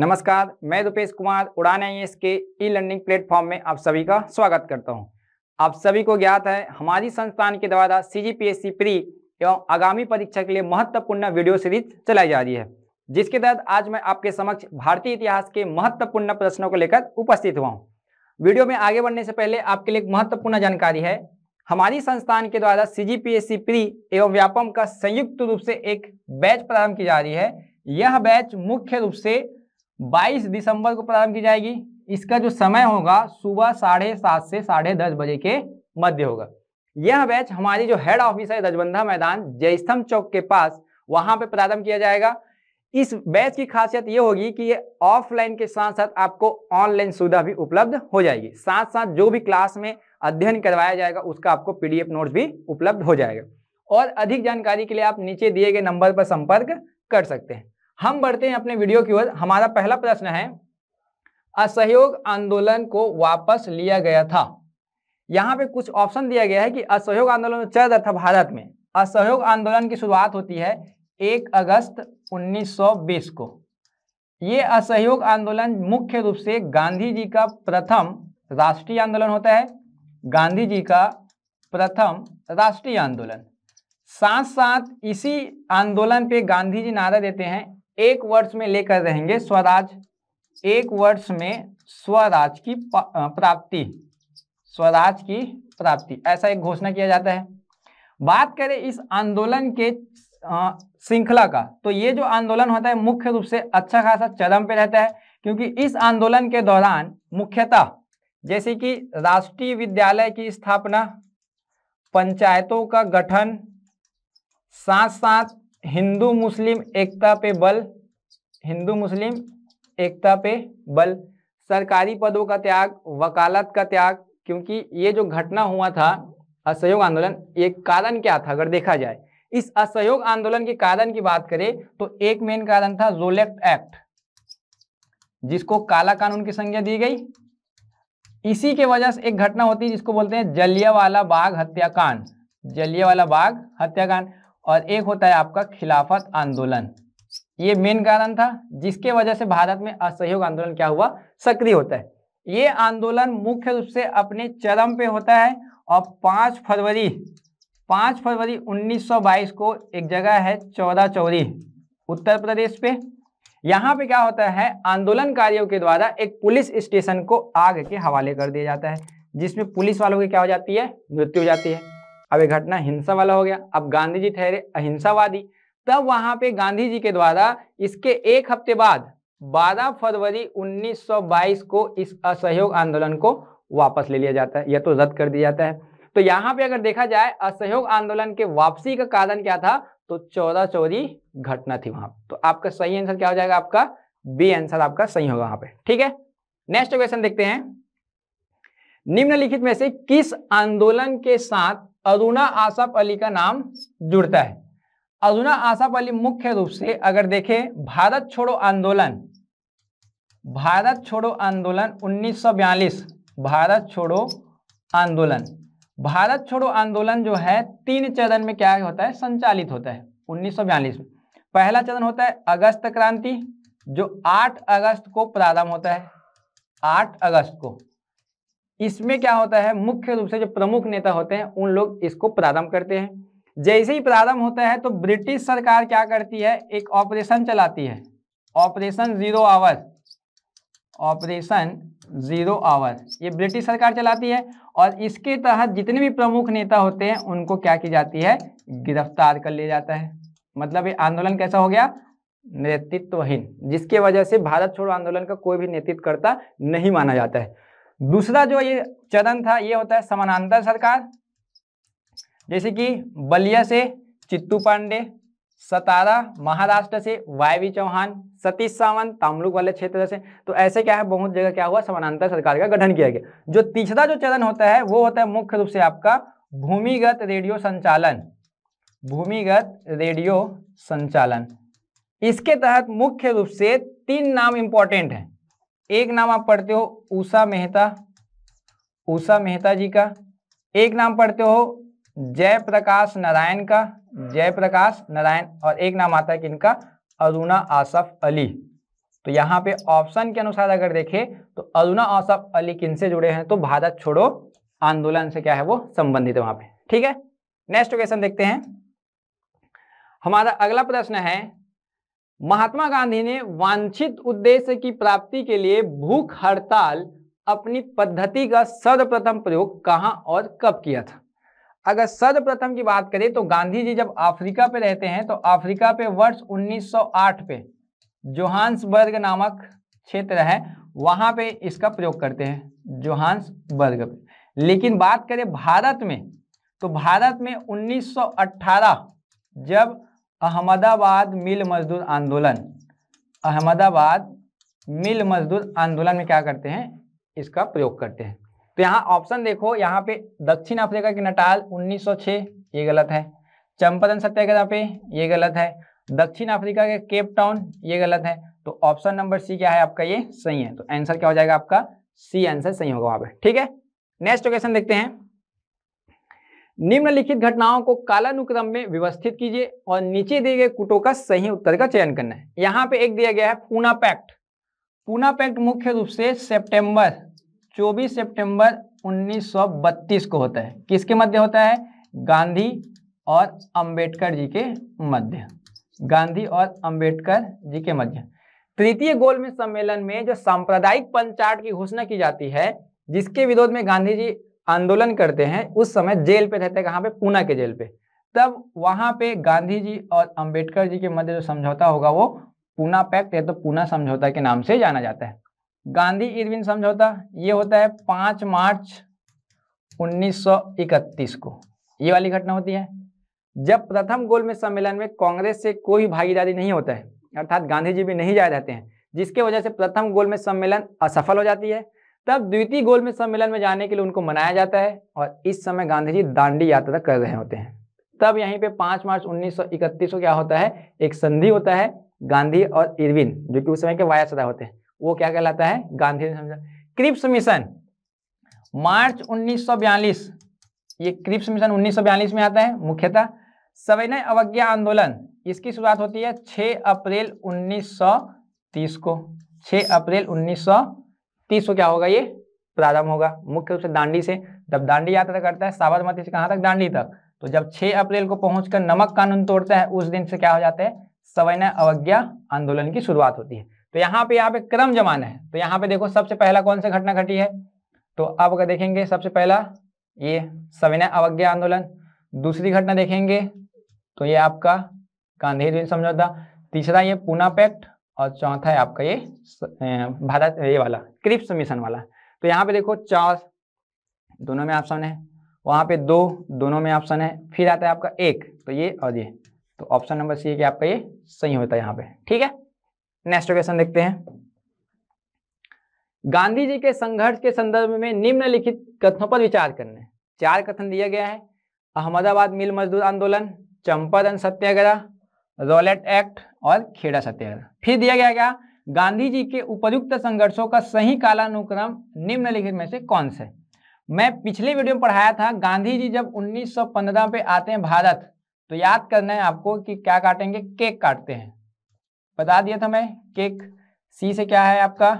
नमस्कार मैं रुपेश कुमार उड़ान आई के ई लर्निंग प्लेटफॉर्म में आप सभी का स्वागत करता हूं। आप सभी को ज्ञात है हमारी संस्थान के द्वारा C G P S C pre एवं आगामी परीक्षा के लिए महत्वपूर्ण वीडियो सीरीज चलाई जा रही है जिसके तहत आज मैं आपके समक्ष भारतीय इतिहास के महत्वपूर्ण प्रश्नों को लेकर उपस्थित हुआ हूँ वीडियो में आगे बढ़ने से पहले आपके लिए एक महत्वपूर्ण जानकारी है हमारी संस्थान के द्वारा C G P S C pre एवं व्यापम का संयुक्त रूप से एक बैच प्रारंभ की जा रही है यह बैच मुख्य रूप से 22 दिसंबर को प्रारंभ की जाएगी इसका जो समय होगा सुबह साढ़े सात से साढ़े दस बजे के मध्य होगा यह बैच हमारी जो हेड ऑफिस है रजबंधा मैदान जयस्तम चौक के पास वहां पे प्रारंभ किया जाएगा इस बैच की खासियत यह होगी कि ये ऑफलाइन के साथ साथ आपको ऑनलाइन सुविधा भी उपलब्ध हो जाएगी साथ साथ जो भी क्लास में अध्ययन करवाया जाएगा उसका आपको पीडीएफ नोट्स भी उपलब्ध हो जाएगा और अधिक जानकारी के लिए आप नीचे दिए गए नंबर पर संपर्क कर सकते हैं हम बढ़ते हैं अपने वीडियो की ओर हमारा पहला प्रश्न है असहयोग आंदोलन को वापस लिया गया था यहाँ पे कुछ ऑप्शन दिया गया है कि असहयोग आंदोलन चल रहा था भारत में असहयोग आंदोलन की शुरुआत होती है एक अगस्त 1920 को ये असहयोग आंदोलन मुख्य रूप से गांधी जी का प्रथम राष्ट्रीय आंदोलन होता है गांधी जी का प्रथम राष्ट्रीय आंदोलन साथ साथ इसी आंदोलन पे गांधी जी नारा देते हैं एक वर्ष में लेकर रहेंगे स्वराज एक वर्ष में स्वराज की प्राप्ति स्वराज की प्राप्ति ऐसा एक घोषणा किया जाता है बात करें इस आंदोलन के श्रृंखला का तो ये जो आंदोलन होता है मुख्य रूप से अच्छा खासा चरम पे रहता है क्योंकि इस आंदोलन के दौरान मुख्यतः जैसे कि राष्ट्रीय विद्यालय की स्थापना पंचायतों का गठन साथ साथ हिंदू मुस्लिम एकता पे बल हिंदू मुस्लिम एकता पे बल सरकारी पदों का त्याग वकालत का त्याग क्योंकि ये जो घटना हुआ था असहयोग आंदोलन ये कारण क्या था अगर देखा जाए इस असहयोग आंदोलन के कारण की बात करें तो एक मेन कारण था रोलेक्ट एक्ट जिसको काला कानून की संज्ञा दी गई इसी के वजह से एक घटना होती है जिसको बोलते हैं जलियावाला बाग हत्याकांड जलियावाला बाग हत्याकांड और एक होता है आपका खिलाफत आंदोलन ये मेन कारण था जिसके वजह से भारत में असहयोग आंदोलन क्या हुआ सक्रिय होता है ये आंदोलन मुख्य रूप से अपने चरम पे होता है और पाँच फरवरी पाँच फरवरी 1922 को एक जगह है चौरा चौरी उत्तर प्रदेश पे यहाँ पे क्या होता है आंदोलनकारियों के द्वारा एक पुलिस स्टेशन को आग के हवाले कर दिया जाता है जिसमें पुलिस वालों की क्या हो जाती है मृत्यु हो जाती है अब ये घटना हिंसा वाला हो गया अब गांधी जी ठहरे अहिंसावादी तब वहां पे गांधी जी के द्वारा इसके एक हफ्ते बाद बारह फरवरी 1922 को इस असहयोग आंदोलन को वापस ले लिया जाता है या तो रद्द कर दिया जाता है तो यहाँ पे अगर देखा जाए असहयोग आंदोलन के वापसी का कारण क्या था तो चौदह चौरी घटना थी वहां तो आपका सही आंसर क्या हो जाएगा आपका बी आंसर आपका सही होगा वहां पे ठीक है नेक्स्ट क्वेश्चन देखते हैं निम्नलिखित में से किस आंदोलन के साथ अरुणा आसाफ अली का नाम जुड़ता है अरुणा आसफ अली मुख्य रूप से अगर देखें भारत छोड़ो आंदोलन भारत छोड़ो आंदोलन 1942 भारत छोड़ो आंदोलन भारत छोड़ो आंदोलन जो है तीन चरण में क्या होता है संचालित होता है 1942 में पहला चरण होता है अगस्त क्रांति जो 8 अगस्त को प्रारंभ होता है 8 अगस्त को इसमें क्या होता है मुख्य रूप से जो प्रमुख नेता होते हैं उन लोग इसको प्रारंभ करते हैं जैसे ही प्रारंभ होता है तो ब्रिटिश सरकार क्या करती है एक ऑपरेशन चलाती है operation zero hour operation zero hour ये ब्रिटिश सरकार चलाती है और इसके तहत जितने भी प्रमुख नेता होते हैं उनको क्या की जाती है गिरफ्तार कर लिया जाता है मतलब ये आंदोलन कैसा हो गया नेतृत्वहीन जिसके वजह से भारत छोड़ो आंदोलन का कोई भी नेतृत्व करता नहीं माना जाता है दूसरा जो ये चरण था ये होता है समानांतर सरकार जैसे कि बलिया से चित्तू पांडे सतारा महाराष्ट्र से वायवी चौहान सतीश सावंत तामलुक वाले क्षेत्र से तो ऐसे क्या है बहुत जगह क्या हुआ समानांतर सरकार का गठन किया गया जो तीसरा जो चरण होता है वो होता है मुख्य रूप से आपका भूमिगत रेडियो संचालन भूमिगत रेडियो संचालन इसके तहत मुख्य रूप से तीन नाम इंपॉर्टेंट हैं एक नाम आप पढ़ते हो उषा मेहता उषा मेहता जी का एक नाम पढ़ते हो जयप्रकाश नारायण का जयप्रकाश नारायण और एक नाम आता है किनका अरुणा आसफ अली तो यहाँ पे ऑप्शन के अनुसार अगर देखें तो अरुणा आसफ अली किन से जुड़े हैं तो भारत छोड़ो आंदोलन से क्या है वो संबंधित है वहां पे ठीक है नेक्स्ट क्वेश्चन देखते हैं हमारा अगला प्रश्न है महात्मा गांधी ने वांछित उद्देश्य की प्राप्ति के लिए भूख हड़ताल अपनी पद्धति का सर्वप्रथम प्रयोग कहाँ और कब किया था अगर सर्वप्रथम की बात करें तो गांधी जी जब अफ्रीका पे रहते हैं तो अफ्रीका पे वर्ष 1908 पे जोहान्सबर्ग नामक क्षेत्र है वहां पे इसका प्रयोग करते हैं जोहान्सबर्ग पे लेकिन बात करें भारत में तो भारत में 1918 जब अहमदाबाद मिल मजदूर आंदोलन अहमदाबाद मिल मजदूर आंदोलन में क्या करते हैं इसका प्रयोग करते हैं तो यहाँ ऑप्शन देखो यहाँ पे दक्षिण अफ्रीका की नटाल 1906 ये गलत है चंपारण सत्याग्रह पे ये गलत है दक्षिण अफ्रीका के केप टाउन ये गलत है तो ऑप्शन नंबर सी क्या है आपका ये सही है तो आंसर क्या हो जाएगा आपका सी आंसर सही होगा वहाँ पर ठीक है नेक्स्ट क्वेश्चन देखते हैं निम्नलिखित घटनाओं को कालानुक्रम में व्यवस्थित कीजिए और नीचे दिए गए कुटों का सही उत्तर का चयन करना है यहाँ पे एक दिया गया है पूना पैक्ट पूना पैक्ट मुख्य रूप से सितंबर 24 सितंबर 1932 को होता है किसके मध्य होता है गांधी और अंबेडकर जी के मध्य गांधी और अंबेडकर जी के मध्य तृतीय गोल में सम्मेलन में जो सांप्रदायिक पंचायत की घोषणा की जाती है जिसके विरोध में गांधी जी आंदोलन करते हैं उस समय जेल पे रहते हैं कहाँ पे पूना के जेल पे तब वहाँ पे गांधी जी और अंबेडकर जी के मध्य जो समझौता होगा वो पूना पैक्ट या तो पूना समझौता के नाम से जाना जाता है गांधी इरविन समझौता ये होता है पाँच मार्च 1931 को ये वाली घटना होती है जब प्रथम गोलमेज सम्मेलन में कांग्रेस से कोई भागीदारी नहीं होता है अर्थात गांधी जी भी नहीं जाए रहते हैं जिसके वजह से प्रथम गोलमेज सम्मेलन असफल हो जाती है तब द्वितीय गोल में सम्मेलन में जाने के लिए उनको मनाया जाता है और इस समय गांधी जी दांडी यात्रा कर रहे होते हैं तब यहीं पे 5 मार्च 1931 को क्या होता है एक संधि होता है गांधी और इरविन जो कि उस समय के सदा होते हैं वो क्या कहलाता है गांधी ने समझा क्रिप्स मिशन मार्च उन्नीस ये क्रिप्स मिशन उन्नीस में आता है मुख्यतः सविनय अवज्ञा आंदोलन इसकी शुरुआत होती है छह अप्रैल उन्नीस को छह अप्रैल उन्नीस तीस को क्या होगा ये प्रारंभ होगा मुख्य रूप से दांडी से जब दांडी यात्रा करता है साबरमती से कहाँ तक दांडी तक तो जब छह अप्रैल को पहुंचकर नमक कानून तोड़ता है उस दिन से क्या हो जाता है सवैना अवज्ञा आंदोलन की शुरुआत होती है तो यहाँ पे यहाँ पे क्रम जमाना है तो यहाँ पे देखो सबसे पहला कौन सा घटना घटी है तो अब अगर देखेंगे सबसे पहला ये सविनय अवज्ञा आंदोलन दूसरी घटना देखेंगे तो ये आपका गांधी समझौता तीसरा ये पूना पैक्ट और चौथा है आपका ये भारत ये वाला क्रिप्स मिशन वाला तो यहाँ पे देखो चार दोनों में ऑप्शन है वहाँ पे दो दोनों में ऑप्शन है फिर आता है आपका एक तो ये और ये तो ऑप्शन नंबर सी है कि आपका ये सही होता है यहाँ पे ठीक है नेक्स्ट क्वेश्चन देखते हैं गांधी जी के संघर्ष के संदर्भ में निम्नलिखित कथनों पर विचार करने चार कथन दिया गया है अहमदाबाद मिल मजदूर आंदोलन चंपारण सत्याग्रह रोलेट एक्ट और खेड़ा सत्याग्रह फिर दिया गया क्या गांधी जी के उपयुक्त संघर्षों का सही कालानुक्रम निम्नलिखित में से कौन से मैं पिछले वीडियो में पढ़ाया था गांधी जी जब 1915 पे आते हैं भारत तो याद करना है आपको कि क्या काटेंगे केक काटते हैं बता दिया था मैं केक सी से क्या है आपका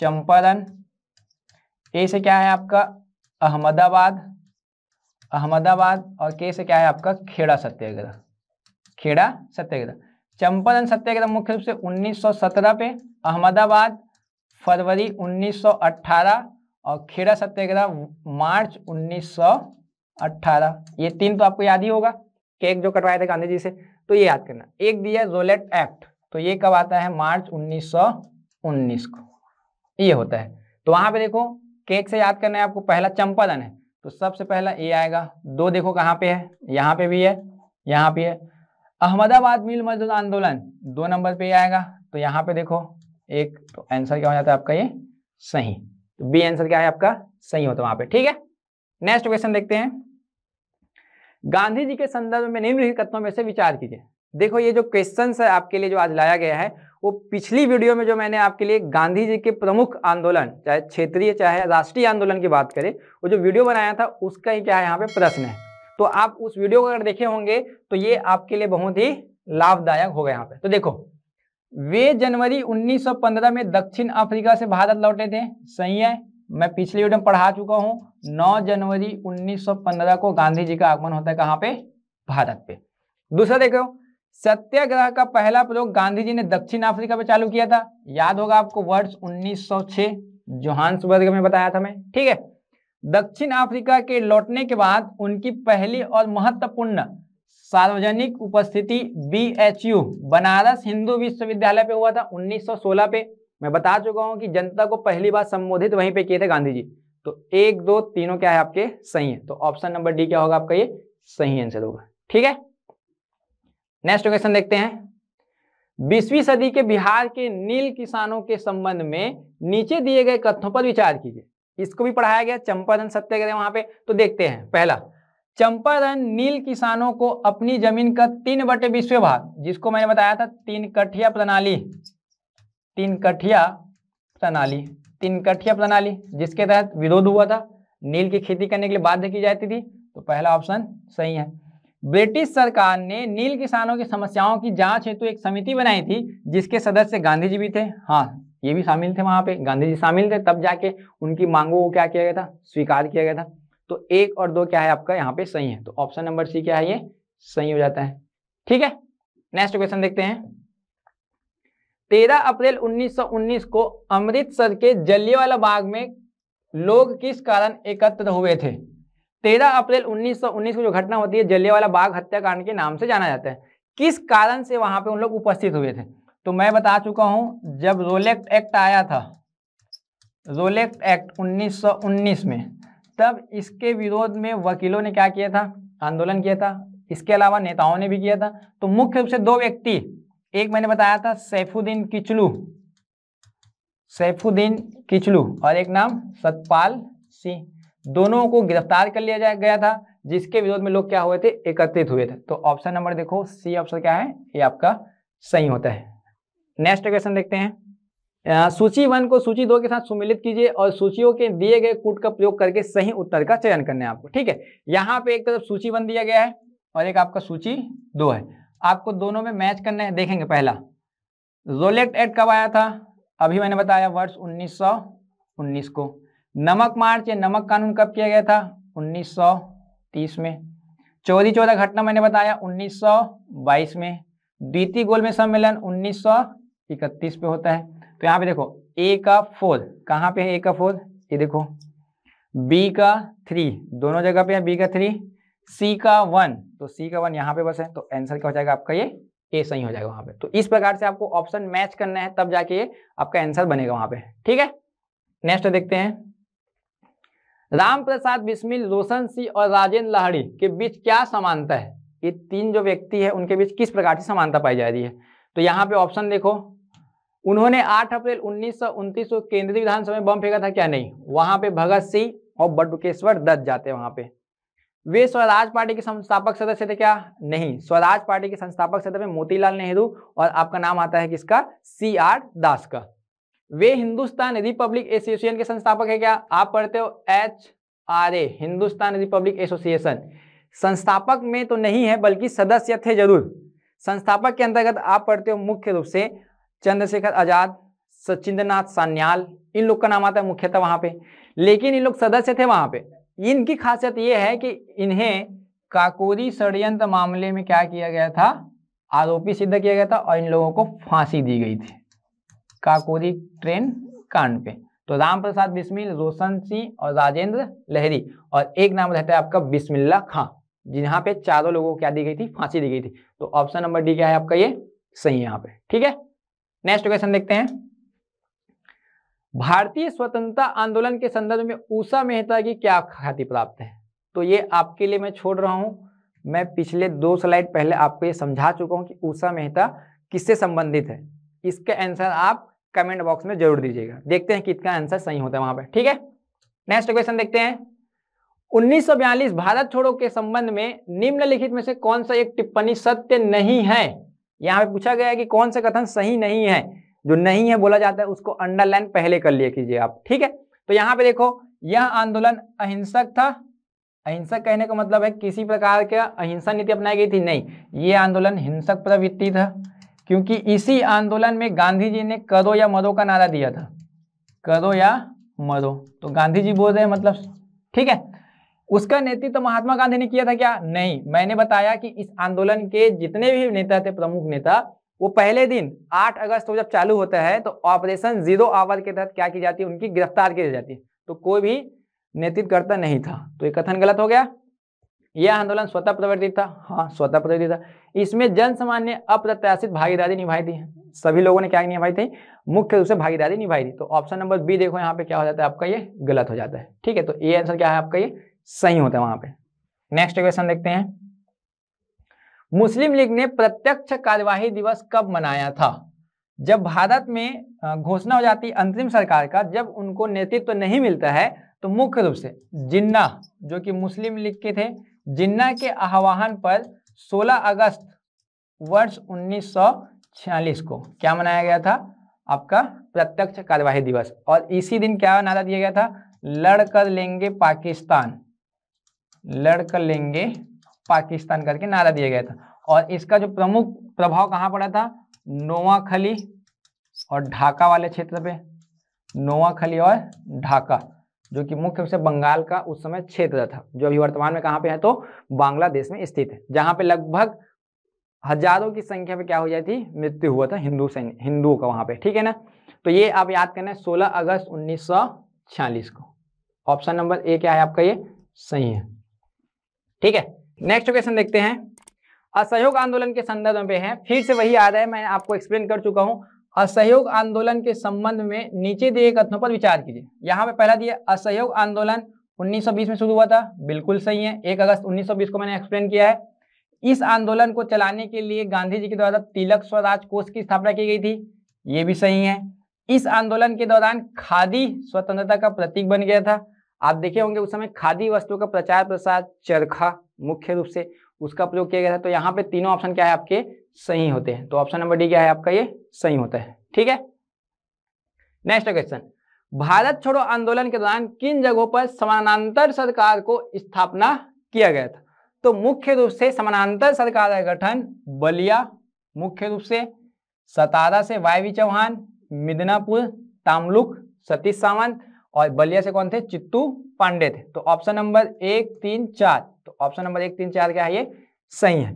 चंपारण ए से क्या है आपका अहमदाबाद अहमदाबाद और के से क्या है आपका खेड़ा सत्याग्रह खेड़ा सत्याग्रह चंपारण सत्याग्रह मुख्य रूप से 1917 पे अहमदाबाद फरवरी 1918 और खेड़ा सत्याग्रह मार्च 1918 ये तीन तो आपको याद ही होगा केक जो कटवाया था गांधी जी से तो ये याद करना एक दिया रोलेट एक्ट तो ये कब आता है मार्च 1919 को ये होता है तो वहां पे देखो केक से याद करना है आपको पहला चंपारण है तो सबसे पहला ये आएगा दो देखो कहाँ पे है यहाँ पे भी है यहाँ पे है अहमदाबाद मिल मजदूर आंदोलन दो नंबर पे आएगा तो यहाँ पे देखो एक तो आंसर क्या हो जाता है आपका ये सही तो बी आंसर क्या है आपका सही होता तो है वहां पे ठीक है नेक्स्ट क्वेश्चन देखते हैं गांधी जी के संदर्भ में निम्नलिखित कथनों में से विचार कीजिए देखो ये जो क्वेश्चन है आपके लिए जो आज लाया गया है वो पिछली वीडियो में जो मैंने आपके लिए गांधी जी के प्रमुख आंदोलन चाहे क्षेत्रीय चाहे राष्ट्रीय आंदोलन की बात करें वो जो वीडियो बनाया था उसका ही क्या है यहाँ पे प्रश्न है तो आप उस वीडियो को अगर देखे होंगे तो ये आपके लिए बहुत ही लाभदायक होगा यहाँ पे तो देखो वे जनवरी 1915 में दक्षिण अफ्रीका से भारत लौटे थे सही है मैं पिछले वीडियो में पढ़ा चुका हूँ 9 जनवरी 1915 को गांधी जी का आगमन होता है कहाँ पे भारत पे दूसरा देखो सत्याग्रह का पहला प्रयोग गांधी जी ने दक्षिण अफ्रीका में चालू किया था याद होगा आपको वर्ष 1906 जोहान्सबर्ग में बताया था मैं ठीक है दक्षिण अफ्रीका के लौटने के बाद उनकी पहली और महत्वपूर्ण सार्वजनिक उपस्थिति बीएचयू बनारस हिंदू विश्वविद्यालय पे हुआ था 1916 पे मैं बता चुका हूं कि जनता को पहली बार संबोधित वहीं पे किए थे गांधी जी तो एक दो तीनों क्या है आपके सही है तो ऑप्शन नंबर डी क्या होगा आपका ये सही आंसर होगा ठीक है नेक्स्ट क्वेश्चन देखते हैं बीसवीं सदी के बिहार के नील किसानों के संबंध में नीचे दिए गए कथों पर विचार कीजिए इसको भी पढ़ाया गया चंपारण सत्याग्रह वहां पे तो देखते हैं पहला चंपारण नील किसानों को अपनी जमीन का तीन बटे विश्व भाग जिसको मैंने बताया था तीन कठिया प्रणाली तीन कठिया प्रणाली तीन कठिया प्रणाली जिसके तहत विरोध हुआ था नील की खेती करने के लिए बाध्य की जाती थी तो पहला ऑप्शन सही है ब्रिटिश सरकार ने नील किसानों की समस्याओं की जांच हेतु एक समिति बनाई थी जिसके सदस्य गांधी जी भी थे हाँ ये भी शामिल थे वहां पे गांधी जी शामिल थे तब जाके उनकी मांगों को क्या किया गया था स्वीकार किया गया था तो एक और दो क्या है आपका यहाँ पे सही है तो ऑप्शन नंबर सी क्या है ये सही हो जाता है ठीक है नेक्स्ट क्वेश्चन देखते हैं तेरह अप्रैल 1919 को अमृतसर के जलियावाला बाग में लोग किस कारण एकत्र हुए थे तेरह अप्रैल 1919 को जो घटना होती है जलियावाला बाग हत्याकांड के नाम से जाना जाता है किस कारण से वहां पे उन लोग उपस्थित हुए थे तो मैं बता चुका हूं जब रोलेक्ट एक्ट आया था रोलेक्ट एक्ट 1919 में तब इसके विरोध में वकीलों ने क्या किया था आंदोलन किया था इसके अलावा नेताओं ने भी किया था तो मुख्य रूप से दो व्यक्ति एक मैंने बताया था सैफुद्दीन किचलू सैफुद्दीन किचलू और एक नाम सतपाल सिंह दोनों को गिरफ्तार कर लिया गया था जिसके विरोध में लोग क्या हुए थे एकत्रित हुए थे तो ऑप्शन नंबर देखो सी ऑप्शन क्या है ये आपका सही होता है नेक्स्ट क्वेश्चन देखते हैं सूची वन को सूची दो के साथ सुमिलित कीजिए और सूचियों के दिए गए कूट का प्रयोग करके सही उत्तर का चयन करना है आपको ठीक है यहाँ पे एक तरफ सूची वन दिया गया है और एक आपका सूची दो है आपको दोनों में मैच करना है देखेंगे पहला जोलेक्ट एक्ट कब आया था अभी मैंने बताया वर्ष 1919 को नमक मार्च या नमक कानून कब किया गया था 1930 में चौरी चौदह घटना मैंने बताया 1922 में द्वितीय में सम्मेलन उन्नीस इकतीस पे होता है तो यहाँ पे देखो ए का फोर कहाँ पे है ए का फोर ये देखो बी का थ्री दोनों जगह पे है बी का थ्री सी का वन तो सी का वन यहाँ पे बस है तो आंसर क्या हो जाएगा आपका ये ए सही हो जाएगा वहां पे तो इस प्रकार से आपको ऑप्शन मैच करना है तब जाके ये आपका आंसर बनेगा वहां पे ठीक है नेक्स्ट देखते हैं राम प्रसाद बिस्मिल रोशन सिंह और राजेंद्र लाहड़ी के बीच क्या समानता है ये तीन जो व्यक्ति है उनके बीच किस प्रकार की समानता पाई जा रही है तो यहाँ पे ऑप्शन देखो उन्होंने 8 अप्रैल उन्नीस को केंद्रीय विधानसभा में बम फेंका था क्या नहीं वहां पे भगत सिंह और बटुकेश्वर दत्त जाते वहां पे वे स्वराज पार्टी के संस्थापक सदस्य थे क्या नहीं स्वराज पार्टी के संस्थापक सदस्य में मोतीलाल नेहरू और आपका नाम आता है किसका सी आर दास का वे हिंदुस्तान रिपब्लिक एसोसिएशन के संस्थापक है क्या आप पढ़ते हो H R A Hindustan republic association संस्थापक में तो नहीं है बल्कि सदस्य थे जरूर संस्थापक के अंतर्गत आप पढ़ते हो मुख्य रूप से चंद्रशेखर आजाद सचिंद्रनाथ सान्याल इन लोग का नाम आता है मुख्यतः वहाँ पे लेकिन इन लोग सदस्य थे वहाँ पे इनकी खासियत ये है कि इन्हें काकोरी षडयंत्र मामले में क्या किया गया था आरोपी सिद्ध किया गया था और इन लोगों को फांसी दी गई थी काकोरी ट्रेन कांड पे तो राम प्रसाद बिस्मिल रोशन सिंह और राजेंद्र लहरी और एक नाम रहता है आपका बिस्मिल्ला खां जिन्हा पे चारों लोगों को क्या दी गई थी फांसी दी गई थी तो ऑप्शन नंबर डी क्या है आपका ये सही है यहाँ पे ठीक है नेक्स्ट क्वेश्चन देखते हैं भारतीय स्वतंत्रता आंदोलन के संदर्भ में उषा मेहता की क्या ख्याति प्राप्त है तो ये आपके लिए मैं छोड़ रहा हूं मैं पिछले दो स्लाइड पहले आपको ये समझा चुका हूं कि उषा मेहता किससे संबंधित है इसका आंसर आप कमेंट बॉक्स में जरूर दीजिएगा देखते हैं कितना आंसर सही होता है वहां पर ठीक है नेक्स्ट क्वेश्चन देखते हैं उन्नीस भारत छोड़ो के संबंध में निम्नलिखित में से कौन सा एक टिप्पणी सत्य नहीं है यहाँ पे पूछा गया है कि कौन से कथन सही नहीं है जो नहीं है बोला जाता है उसको अंडरलाइन पहले कर लिया कीजिए आप ठीक है तो यहाँ पे देखो यह आंदोलन अहिंसक था अहिंसक कहने का मतलब है किसी प्रकार का अहिंसा नीति अपनाई गई थी नहीं ये आंदोलन हिंसक प्रवृत्ति था क्योंकि इसी आंदोलन में गांधी जी ने करो या मरो का नारा दिया था करो या मदो तो गांधी जी बोल रहे हैं मतलब ठीक है उसका नेतृत्व तो महात्मा गांधी ने किया था क्या नहीं मैंने बताया कि इस आंदोलन के जितने भी नेता थे प्रमुख नेता वो पहले दिन 8 अगस्त को जब चालू होता है तो ऑपरेशन जीरो आवर के तहत क्या की जाती है उनकी गिरफ्तार की जाती है तो कोई भी नेतृत्व करता नहीं था तो ये कथन गलत हो गया यह आंदोलन स्वतः प्रवर्तित था हाँ स्वतः प्रवर्तित था इसमें जन सामान्य अप्रत्याशित भागीदारी निभाई थी सभी लोगों ने क्या निभाई थी मुख्य रूप से भागीदारी निभाई थी तो ऑप्शन नंबर बी देखो यहाँ पे क्या हो जाता है आपका ये गलत हो जाता है ठीक है तो ये आंसर क्या है आपका ये सही होता है वहां पे नेक्स्ट क्वेश्चन देखते हैं मुस्लिम लीग ने प्रत्यक्ष कार्यवाही दिवस कब मनाया था जब भारत में घोषणा हो जाती अंतरिम सरकार का जब उनको नेतृत्व तो नहीं मिलता है तो मुख्य रूप से जिन्ना जो कि मुस्लिम लीग के थे जिन्ना के आह्वान पर 16 अगस्त वर्ष 1946 को क्या मनाया गया था आपका प्रत्यक्ष कार्यवाही दिवस और इसी दिन क्या नारा दिया गया था लड़ कर लेंगे पाकिस्तान लड़कर लेंगे पाकिस्तान करके नारा दिया गया था और इसका जो प्रमुख प्रभाव कहाँ पड़ा था नोआखली और ढाका वाले क्षेत्र पे नोआखली और ढाका जो कि मुख्य रूप से बंगाल का उस समय क्षेत्र था जो अभी वर्तमान में कहाँ पे है तो बांग्लादेश में स्थित है जहाँ पे लगभग हजारों की संख्या में क्या हो जाती मृत्यु हुआ था हिंदू सैन्य हिंदुओं का वहाँ पे ठीक है ना तो ये आप याद करना है सोलह अगस्त उन्नीस को ऑप्शन नंबर ए क्या है आपका ये सही है ठीक है नेक्स्ट क्वेश्चन देखते हैं असहयोग आंदोलन के संदर्भ में है फिर से वही आ रहा है मैं आपको एक्सप्लेन कर चुका हूं असहयोग आंदोलन के संबंध में नीचे दिए कथनों पर विचार कीजिए यहां पे पहला दिया असहयोग आंदोलन 1920 में शुरू हुआ था बिल्कुल सही है एक अगस्त 1920 को मैंने एक्सप्लेन किया है इस आंदोलन को चलाने के लिए गांधी जी के द्वारा तिलक स्वराज कोष की स्थापना की गई थी ये भी सही है इस आंदोलन के दौरान खादी स्वतंत्रता का प्रतीक बन गया था आप देखे होंगे उस समय खादी वस्तुओं का प्रचार प्रसार चरखा मुख्य रूप से उसका प्रयोग किया गया था तो यहाँ पे तीनों ऑप्शन क्या है आपके सही होते हैं तो ऑप्शन नंबर डी क्या है आपका ये सही होता है ठीक है नेक्स्ट क्वेश्चन भारत छोड़ो आंदोलन के दौरान किन जगहों पर समानांतर सरकार को स्थापना किया गया था तो मुख्य रूप से समानांतर सरकार का गठन बलिया मुख्य रूप से सतारा से वाई चौहान मिदनापुर तामलुक सतीश सावंत और बलिया से कौन थे चित्तू पांडे थे तो ऑप्शन नंबर एक तीन चार तो ऑप्शन नंबर एक तीन चार क्या है ये सही है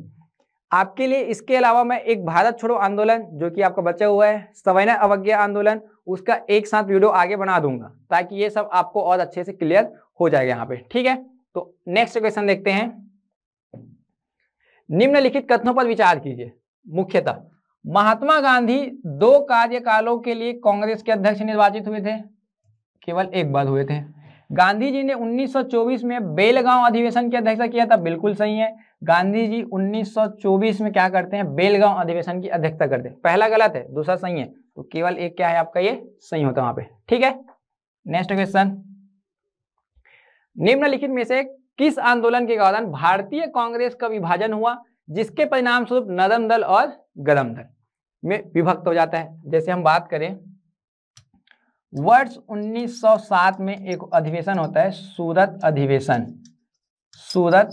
आपके लिए इसके अलावा मैं एक भारत छोड़ो आंदोलन जो कि आपका बचा हुआ है सवैना अवज्ञा आंदोलन उसका एक साथ वीडियो आगे बना दूंगा ताकि ये सब आपको और अच्छे से क्लियर हो जाएगा यहाँ पे ठीक है तो नेक्स्ट क्वेश्चन देखते हैं निम्नलिखित कथनों पर विचार कीजिए मुख्यतः महात्मा गांधी दो कार्यकालों के लिए कांग्रेस के अध्यक्ष निर्वाचित हुए थे केवल एक बार हुए थे गांधी जी ने 1924 में बेलगांव अधिवेशन की अध्यक्षता किया था बिल्कुल सही है गांधी जी 1924 में क्या करते हैं बेलगांव अधिवेशन की अध्यक्षता करते हैं पहला गलत है दूसरा सही है तो केवल एक क्या है आपका ये सही होता है वहां पे ठीक है नेक्स्ट क्वेश्चन निम्नलिखित में से किस आंदोलन के कारण भारतीय कांग्रेस का विभाजन हुआ जिसके परिणाम स्वरूप नरम दल और गरम दल में विभक्त हो जाता है जैसे हम बात करें वर्ष 1907 में एक अधिवेशन होता है सूरत अधिवेशन सूरत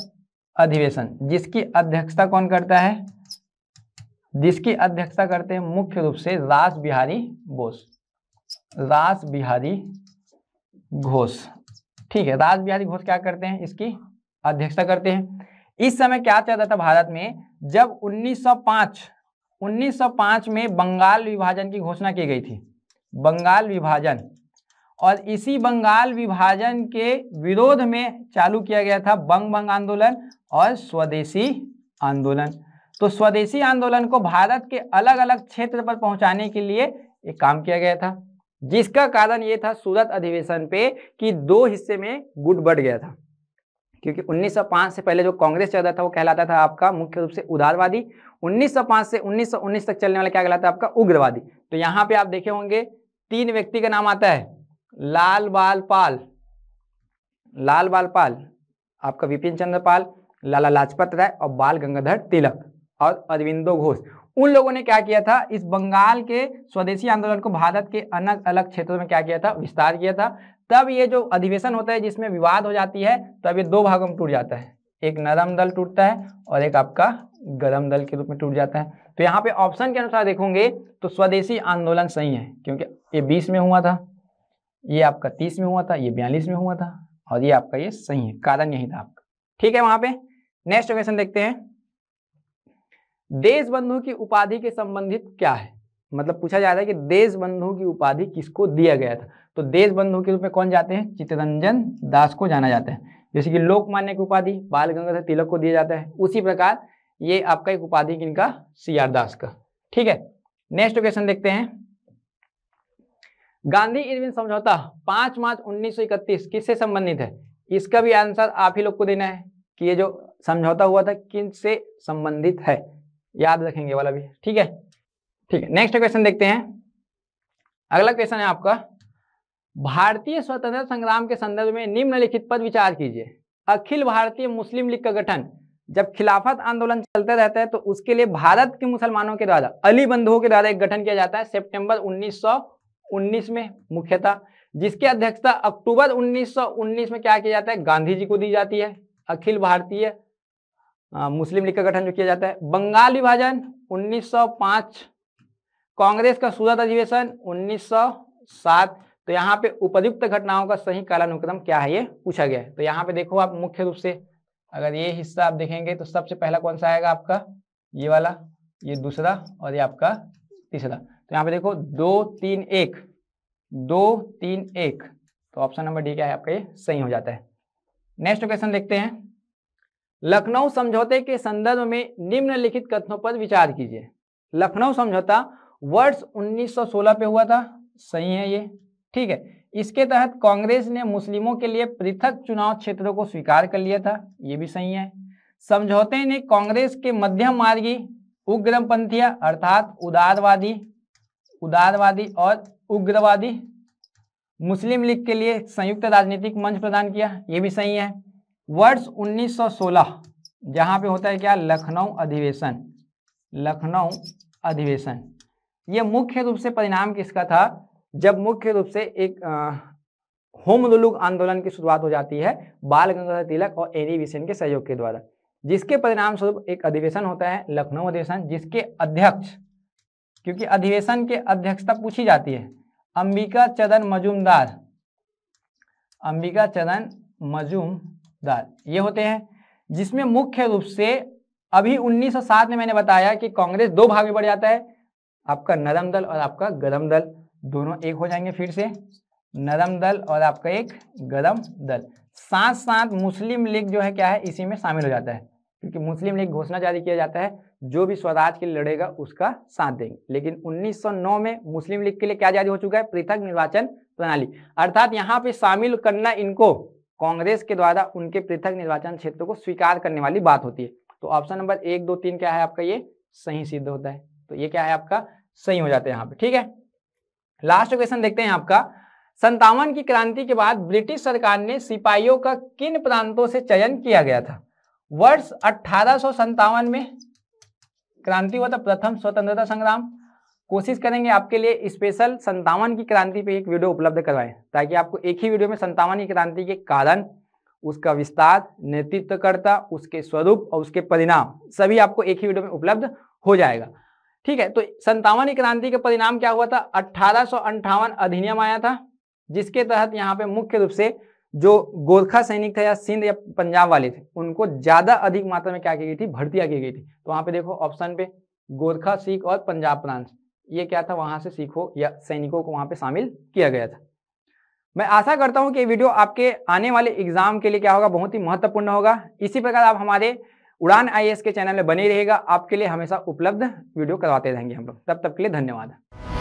अधिवेशन जिसकी अध्यक्षता कौन करता है जिसकी अध्यक्षता करते हैं मुख्य रूप से रास बिहारी बोस रास बिहारी घोष ठीक है रास बिहारी घोष क्या करते हैं इसकी अध्यक्षता करते हैं इस समय क्या चल रहा था भारत में जब 1905 1905 में बंगाल विभाजन की घोषणा की गई थी बंगाल विभाजन और इसी बंगाल विभाजन के विरोध में चालू किया गया था बंग बंग आंदोलन और स्वदेशी आंदोलन तो स्वदेशी आंदोलन को भारत के अलग अलग क्षेत्र पर पहुंचाने के लिए एक काम किया गया था जिसका कारण यह था सूरत अधिवेशन पे कि दो हिस्से में गुट बढ़ गया था क्योंकि 1905 से पहले जो कांग्रेस चल रहा था वो कहलाता था आपका मुख्य रूप से उदारवादी 1905 से 1919 तक चलने वाला क्या कहलाता आपका उग्रवादी तो यहाँ पे आप देखे होंगे तीन व्यक्ति का नाम आता है लाल बाल पाल लाल बाल पाल आपका विपिन चंद्र पाल लाला लाजपत राय और बाल गंगाधर तिलक और अरविंदो घोष उन लोगों ने क्या किया था इस बंगाल के स्वदेशी आंदोलन को भारत के अलग अलग क्षेत्रों में क्या किया था विस्तार किया था तब ये जो अधिवेशन होता है जिसमें विवाद हो जाती है तब ये दो भागों में टूट जाता है एक नरम दल टूटता है और एक आपका गलम दल के रूप में टूट जाता है तो यहाँ पे ऑप्शन के अनुसार देखोगे तो स्वदेशी आंदोलन सही है क्योंकि ये बीस में हुआ था ये आपका तीस में हुआ था ये बयालीस में हुआ था और ये आपका ये सही है कारण यही था आपका ठीक है वहां पे नेक्स्ट क्वेश्चन देखते हैं देश बंधु की उपाधि के संबंधित क्या है मतलब पूछा जा रहा है कि देश बंधु की उपाधि किसको दिया गया था तो देश बंधु के रूप में कौन जाते हैं चित्तरंजन दास को जाना जाता है जैसे कि लोकमान्य की उपाधि बाल गंगाधर तिलक को दिया जाता है उसी प्रकार ये आपका एक उपाधि किनका सी आर दास का ठीक है नेक्स्ट क्वेश्चन देखते हैं गांधी इरविन समझौता पांच मार्च 1931 किससे संबंधित है इसका भी आंसर आप ही लोग को देना है कि ये जो समझौता हुआ था किन से संबंधित है याद रखेंगे वाला भी ठीक है ठीक है नेक्स्ट क्वेश्चन देखते हैं अगला क्वेश्चन है आपका भारतीय स्वतंत्रता संग्राम के संदर्भ में निम्नलिखित पद विचार कीजिए अखिल भारतीय मुस्लिम लीग का गठन जब खिलाफत आंदोलन चलते रहते हैं तो उसके लिए भारत के मुसलमानों के द्वारा अली बंधुओं के द्वारा एक गठन किया जाता है सितंबर 1919 में मुख्यतः जिसकी अध्यक्षता अक्टूबर 1919 में क्या किया जाता है गांधी जी को दी जाती है अखिल भारतीय मुस्लिम लीग का गठन जो किया जाता है बंगाल विभाजन उन्नीस कांग्रेस का सूरत अधिवेशन उन्नीस तो यहाँ पे उपयुक्त घटनाओं का सही कालानुक्रम क्या है ये पूछा गया है तो यहाँ पे देखो आप मुख्य रूप से अगर ये हिस्सा आप देखेंगे तो सबसे पहला कौन सा आएगा आपका ये वाला ये दूसरा और ये आपका तीसरा तो यहाँ पे देखो दो तीन एक दो तीन एक तो ऑप्शन नंबर डी क्या है आपका ये सही हो जाता है नेक्स्ट क्वेश्चन देखते हैं लखनऊ समझौते के संदर्भ में निम्नलिखित कथनों पर विचार कीजिए लखनऊ समझौता वर्ष 1916 पे हुआ था सही है ये ठीक है इसके तहत कांग्रेस ने मुस्लिमों के लिए पृथक चुनाव क्षेत्रों को स्वीकार कर लिया था ये भी सही है समझौते ने कांग्रेस के मध्यम मार्गी उग्रपंथिया अर्थात उदारवादी उदारवादी और उग्रवादी मुस्लिम लीग के लिए संयुक्त राजनीतिक मंच प्रदान किया ये भी सही है वर्ष 1916 जहां पे होता है क्या लखनऊ अधिवेशन लखनऊ अधिवेशन ये मुख्य रूप से परिणाम किसका था जब मुख्य रूप से एक होमलुलुक आंदोलन की शुरुआत हो जाती है बाल गंगाधर तिलक और एनी विसेन के सहयोग के द्वारा जिसके परिणाम स्वरूप एक अधिवेशन होता है लखनऊ अधिवेशन जिसके अध्यक्ष क्योंकि अधिवेशन के अध्यक्षता पूछी जाती है अंबिका चदन मजूमदार अंबिका चदन मजूमदार ये होते हैं जिसमें मुख्य रूप से अभी 1907 में मैंने बताया कि कांग्रेस दो भाग में बढ़ जाता है आपका नरम दल और आपका गरम दल दोनों एक हो जाएंगे फिर से नरम दल और आपका एक गरम दल साथ साथ मुस्लिम लीग जो है क्या है इसी में शामिल हो जाता है क्योंकि मुस्लिम लीग घोषणा जारी किया जाता है जो भी स्वराज के लिए लड़ेगा उसका साथ देंगे लेकिन 1909 में मुस्लिम लीग के लिए क्या जारी हो चुका है पृथक निर्वाचन प्रणाली अर्थात यहाँ पे शामिल करना इनको कांग्रेस के द्वारा उनके पृथक निर्वाचन क्षेत्र को स्वीकार करने वाली बात होती है तो ऑप्शन नंबर एक दो तीन क्या है आपका ये सही सिद्ध होता है तो ये क्या है आपका सही हो जाता है यहाँ पे ठीक है लास्ट क्वेश्चन देखते हैं आपका संतावन की क्रांति के बाद ब्रिटिश सरकार ने सिपाहियों का किन प्रांतों से चयन किया गया था वर्ष अठारह में क्रांति हुआ था प्रथम स्वतंत्रता संग्राम कोशिश करेंगे आपके लिए स्पेशल संतावन की क्रांति पे एक वीडियो उपलब्ध करवाएं ताकि आपको एक ही वीडियो में संतावन की क्रांति के कारण उसका विस्तार नेतृत्वकर्ता उसके स्वरूप और उसके परिणाम सभी आपको एक ही वीडियो में उपलब्ध हो जाएगा ठीक है तो संतावन क्रांति के परिणाम क्या हुआ था अठारह अधिनियम आया था जिसके तहत यहाँ पे मुख्य रूप से जो गोरखा सैनिक थे या सिंध या पंजाब वाले थे उनको ज्यादा अधिक मात्रा में क्या की गई थी भर्तियां की गई थी तो वहां पे देखो ऑप्शन पे गोरखा सिख और पंजाब प्रांत ये क्या था वहां से सिखों या सैनिकों को वहां पे शामिल किया गया था मैं आशा करता हूं कि ये वीडियो आपके आने वाले एग्जाम के लिए क्या होगा बहुत ही महत्वपूर्ण होगा इसी प्रकार आप हमारे उड़ान आई के चैनल में बने रहेगा आपके लिए हमेशा उपलब्ध वीडियो करवाते रहेंगे हम लोग तब तक के लिए धन्यवाद